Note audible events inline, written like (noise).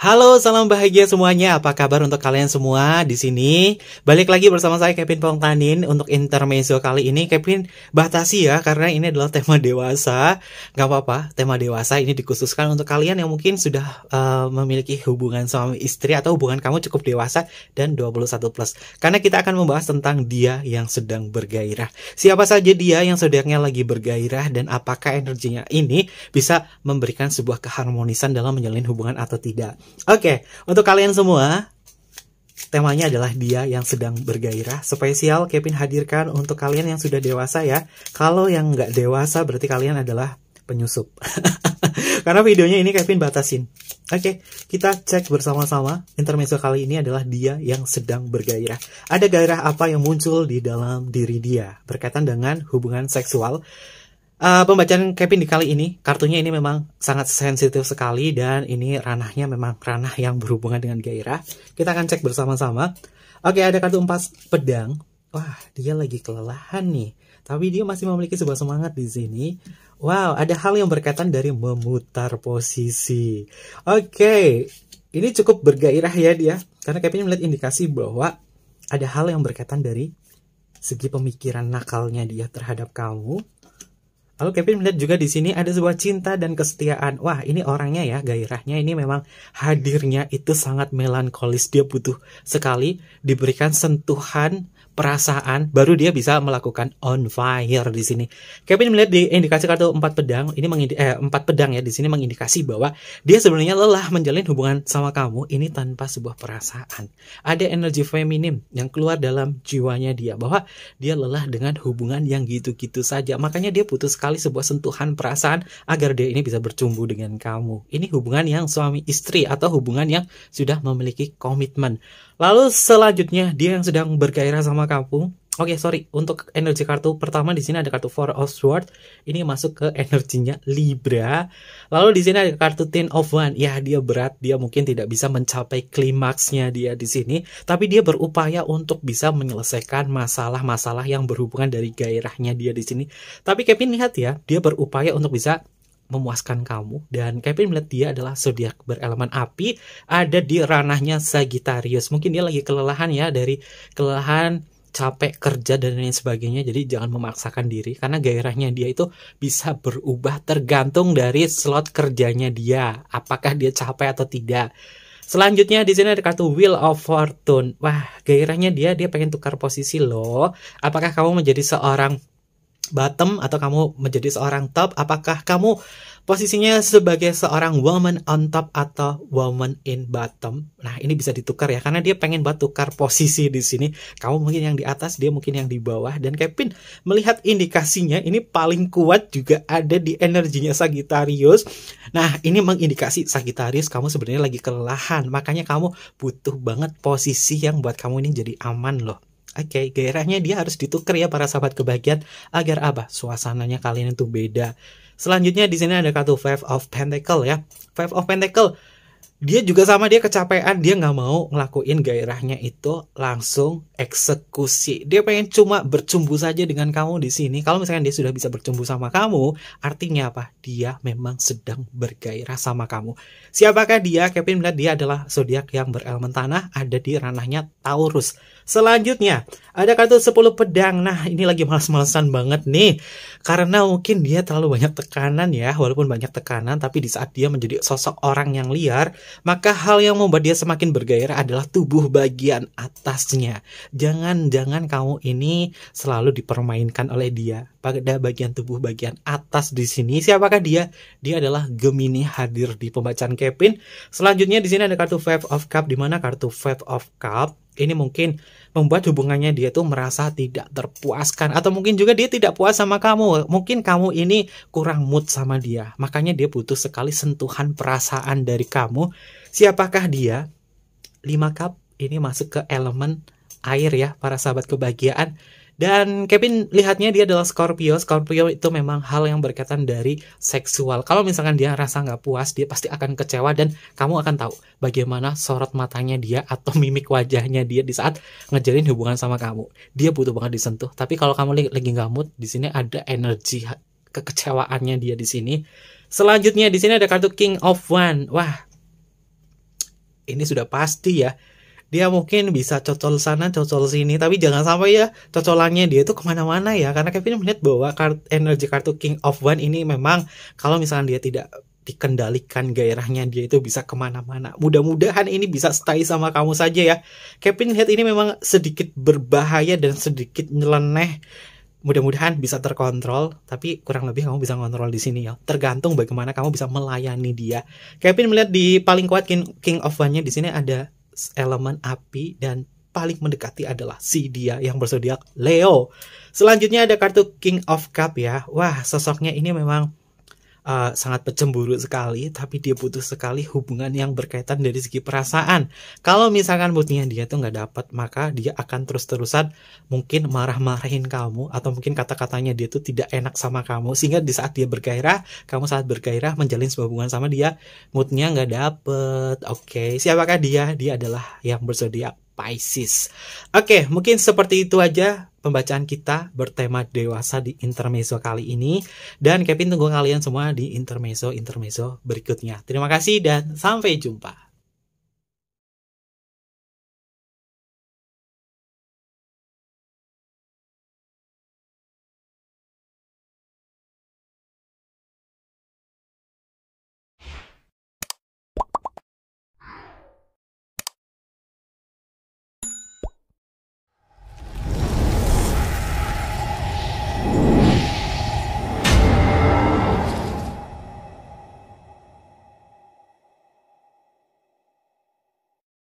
Halo, salam bahagia semuanya. Apa kabar untuk kalian semua di sini? Balik lagi bersama saya Kevin Pongtanin untuk intermezzo kali ini. Kevin batasi ya karena ini adalah tema dewasa. Gak apa-apa, tema dewasa ini dikhususkan untuk kalian yang mungkin sudah uh, memiliki hubungan suami istri atau hubungan kamu cukup dewasa dan 21 plus. Karena kita akan membahas tentang dia yang sedang bergairah. Siapa saja dia yang sedangnya lagi bergairah dan apakah energinya ini bisa memberikan sebuah keharmonisan dalam menjalin hubungan atau tidak. Oke, okay, untuk kalian semua, temanya adalah dia yang sedang bergairah. Spesial Kevin hadirkan untuk kalian yang sudah dewasa ya. Kalau yang nggak dewasa berarti kalian adalah penyusup. (laughs) Karena videonya ini Kevin batasin. Oke, okay, kita cek bersama-sama. Intermezzo kali ini adalah dia yang sedang bergairah. Ada gairah apa yang muncul di dalam diri dia berkaitan dengan hubungan seksual uh, pembacaan Kevin di kali ini kartunya ini memang sangat sensitif sekali dan ini ranahnya memang ranah yang berhubungan dengan gairah. Kita akan cek bersama-sama. Oke, ada kartu empat pedang. Wah, dia lagi kelelahan nih. Tapi dia masih memiliki sebuah semangat di sini. Wow, ada hal yang berkaitan dari memutar posisi. Oke, ini cukup bergairah ya dia. Karena Kevin melihat indikasi bahwa ada hal yang berkaitan dari segi pemikiran nakalnya dia terhadap kamu Lalu Kevin melihat juga di sini ada sebuah cinta dan kesetiaan. Wah, ini orangnya ya, gairahnya ini memang hadirnya itu sangat melankolis. Dia butuh sekali diberikan sentuhan perasaan baru dia bisa melakukan on fire di sini. Kevin melihat di indikasi kartu empat pedang ini mengindi eh, empat pedang ya di sini mengindikasi bahwa dia sebenarnya lelah menjalin hubungan sama kamu ini tanpa sebuah perasaan. Ada energi feminim yang keluar dalam jiwanya dia bahwa dia lelah dengan hubungan yang gitu-gitu saja. Makanya dia putus sekali sebuah sentuhan perasaan agar dia ini bisa bercumbu dengan kamu. Ini hubungan yang suami istri atau hubungan yang sudah memiliki komitmen. Lalu selanjutnya dia yang sedang bergairah sama sama kamu. Oke, okay, sorry. Untuk energi kartu pertama di sini ada kartu Four of Swords. Ini masuk ke energinya Libra. Lalu di sini ada kartu Ten of One. Ya, dia berat. Dia mungkin tidak bisa mencapai klimaksnya dia di sini. Tapi dia berupaya untuk bisa menyelesaikan masalah-masalah yang berhubungan dari gairahnya dia di sini. Tapi Kevin lihat ya, dia berupaya untuk bisa memuaskan kamu dan Kevin melihat dia adalah zodiak berelemen api ada di ranahnya Sagittarius mungkin dia lagi kelelahan ya dari kelelahan capek kerja dan lain sebagainya jadi jangan memaksakan diri karena gairahnya dia itu bisa berubah tergantung dari slot kerjanya dia apakah dia capek atau tidak Selanjutnya di sini ada kartu Wheel of Fortune. Wah, gairahnya dia dia pengen tukar posisi loh. Apakah kamu menjadi seorang bottom atau kamu menjadi seorang top? Apakah kamu posisinya sebagai seorang woman on top atau woman in bottom? Nah, ini bisa ditukar ya karena dia pengen buat tukar posisi di sini. Kamu mungkin yang di atas, dia mungkin yang di bawah dan Kevin melihat indikasinya ini paling kuat juga ada di energinya Sagittarius. Nah, ini mengindikasi Sagittarius kamu sebenarnya lagi kelelahan. Makanya kamu butuh banget posisi yang buat kamu ini jadi aman loh. Oke, okay, gairahnya dia harus ditukar ya para sahabat kebahagiaan agar apa? Suasananya kalian itu beda. Selanjutnya di sini ada kartu Five of Pentacle ya. Five of Pentacle dia juga sama dia kecapean dia nggak mau ngelakuin gairahnya itu langsung eksekusi dia pengen cuma bercumbu saja dengan kamu di sini kalau misalnya dia sudah bisa bercumbu sama kamu artinya apa dia memang sedang bergairah sama kamu siapakah dia Kevin melihat dia adalah zodiak yang berelemen tanah ada di ranahnya Taurus selanjutnya ada kartu 10 pedang nah ini lagi males-malesan banget nih karena mungkin dia terlalu banyak tekanan ya walaupun banyak tekanan tapi di saat dia menjadi sosok orang yang liar maka hal yang membuat dia semakin bergairah adalah tubuh bagian atasnya jangan-jangan kamu ini selalu dipermainkan oleh dia pada bagian tubuh bagian atas di sini siapakah dia dia adalah Gemini hadir di pembacaan Kevin selanjutnya di sini ada kartu Five of Cup di mana kartu Five of Cup ini mungkin membuat hubungannya dia tuh merasa tidak terpuaskan atau mungkin juga dia tidak puas sama kamu. Mungkin kamu ini kurang mood sama dia. Makanya dia butuh sekali sentuhan perasaan dari kamu. Siapakah dia? Lima cup ini masuk ke elemen air ya para sahabat kebahagiaan dan Kevin lihatnya dia adalah Scorpio. Scorpio itu memang hal yang berkaitan dari seksual. Kalau misalkan dia rasa nggak puas, dia pasti akan kecewa dan kamu akan tahu bagaimana sorot matanya dia atau mimik wajahnya dia di saat ngejalin hubungan sama kamu. Dia butuh banget disentuh. Tapi kalau kamu lagi nggak mood, di sini ada energi kekecewaannya dia di sini. Selanjutnya di sini ada kartu King of One. Wah, ini sudah pasti ya dia mungkin bisa cocol sana cocol sini tapi jangan sampai ya cocolannya dia itu kemana-mana ya karena Kevin melihat bahwa kart, energi kartu King of One ini memang kalau misalnya dia tidak dikendalikan gairahnya dia itu bisa kemana-mana mudah-mudahan ini bisa stay sama kamu saja ya Kevin lihat ini memang sedikit berbahaya dan sedikit nyeleneh mudah-mudahan bisa terkontrol tapi kurang lebih kamu bisa kontrol di sini ya tergantung bagaimana kamu bisa melayani dia Kevin melihat di paling kuat King, King of One-nya di sini ada elemen api dan paling mendekati adalah si dia yang bersodiak Leo. Selanjutnya ada kartu King of Cup ya. Wah, sosoknya ini memang uh, sangat pecemburu sekali, tapi dia butuh sekali hubungan yang berkaitan dari segi perasaan. Kalau misalkan moodnya dia tuh nggak dapat, maka dia akan terus-terusan mungkin marah-marahin kamu atau mungkin kata-katanya dia tuh tidak enak sama kamu sehingga di saat dia bergairah, kamu saat bergairah menjalin sebuah hubungan sama dia, moodnya nggak dapet. Oke, okay. siapakah dia? Dia adalah yang bersedia Pisces. Oke, mungkin seperti itu aja pembacaan kita bertema dewasa di intermezzo kali ini dan Kevin tunggu kalian semua di intermezzo intermezzo berikutnya. Terima kasih dan sampai jumpa.